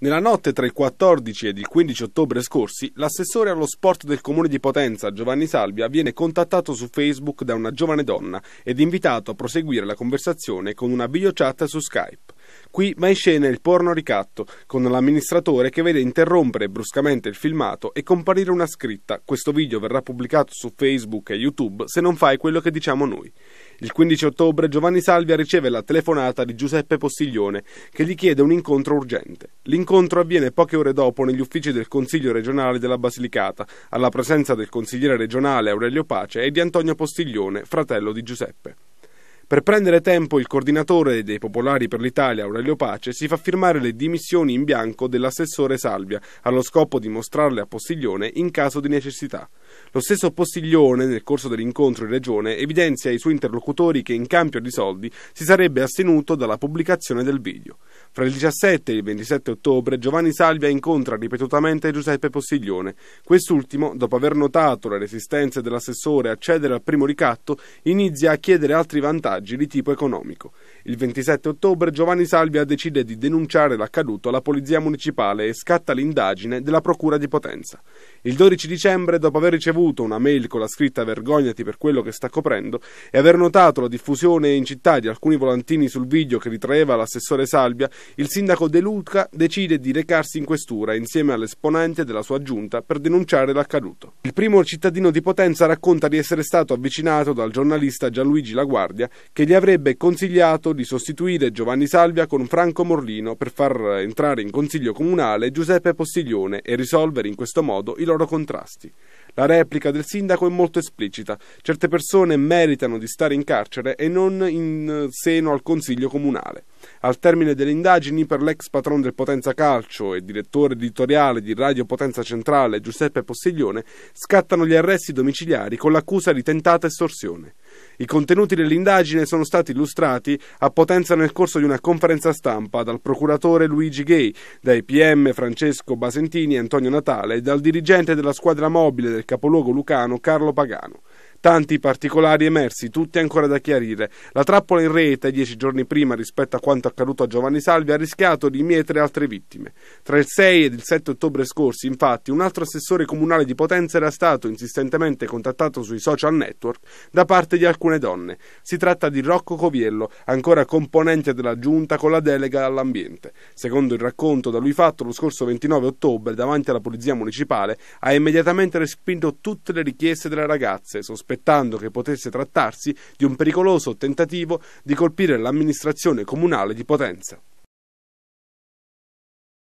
Nella notte tra il 14 ed il 15 ottobre scorsi, l'assessore allo sport del comune di Potenza, Giovanni Salvia, viene contattato su Facebook da una giovane donna ed invitato a proseguire la conversazione con una video chat su Skype. Qui va in scena il porno ricatto, con l'amministratore che vede interrompere bruscamente il filmato e comparire una scritta «Questo video verrà pubblicato su Facebook e YouTube se non fai quello che diciamo noi». Il 15 ottobre Giovanni Salvia riceve la telefonata di Giuseppe Postiglione che gli chiede un incontro urgente. L'incontro avviene poche ore dopo negli uffici del Consiglio regionale della Basilicata, alla presenza del consigliere regionale Aurelio Pace e di Antonio Postiglione, fratello di Giuseppe. Per prendere tempo, il coordinatore dei Popolari per l'Italia, Aurelio Pace, si fa firmare le dimissioni in bianco dell'assessore Salvia, allo scopo di mostrarle a Postiglione in caso di necessità. Lo stesso Postiglione, nel corso dell'incontro in regione, evidenzia ai suoi interlocutori che in cambio di soldi si sarebbe astenuto dalla pubblicazione del video. Fra il 17 e il 27 ottobre Giovanni Salvia incontra ripetutamente Giuseppe Postiglione. Quest'ultimo, dopo aver notato le resistenze dell'assessore a cedere al primo ricatto, inizia a chiedere altri vantaggi ostaggi di tipo economico. Il 27 ottobre Giovanni Salvia decide di denunciare l'accaduto alla Polizia Municipale e scatta l'indagine della Procura di Potenza. Il 12 dicembre, dopo aver ricevuto una mail con la scritta Vergognati per quello che sta coprendo e aver notato la diffusione in città di alcuni volantini sul video che ritraeva l'assessore Salvia, il sindaco De Luca decide di recarsi in questura insieme all'esponente della sua giunta per denunciare l'accaduto. Il primo cittadino di Potenza racconta di essere stato avvicinato dal giornalista Gianluigi Laguardia che gli avrebbe consigliato di sostituire Giovanni Salvia con Franco Morlino per far entrare in consiglio comunale Giuseppe Postiglione e risolvere in questo modo i loro contrasti. La replica del sindaco è molto esplicita. Certe persone meritano di stare in carcere e non in seno al Consiglio Comunale. Al termine delle indagini, per l'ex patron del Potenza Calcio e direttore editoriale di Radio Potenza Centrale Giuseppe Postiglione, scattano gli arresti domiciliari con l'accusa di tentata estorsione. I contenuti dell'indagine sono stati illustrati a Potenza nel corso di una conferenza stampa dal procuratore Luigi Gay, dai PM Francesco Basentini e Antonio Natale e dal dirigente della squadra mobile del capoluogo lucano Carlo Pagano. Tanti particolari emersi, tutti ancora da chiarire. La trappola in rete, dieci giorni prima rispetto a quanto accaduto a Giovanni Salvi, ha rischiato di mietere altre vittime. Tra il 6 ed il 7 ottobre scorsi, infatti, un altro assessore comunale di Potenza era stato insistentemente contattato sui social network da parte di alcune donne. Si tratta di Rocco Coviello, ancora componente della giunta con la delega all'ambiente. Secondo il racconto da lui fatto lo scorso 29 ottobre davanti alla Polizia Municipale, ha immediatamente respinto tutte le richieste delle ragazze, sospese sospettando che potesse trattarsi di un pericoloso tentativo di colpire l'amministrazione comunale di Potenza.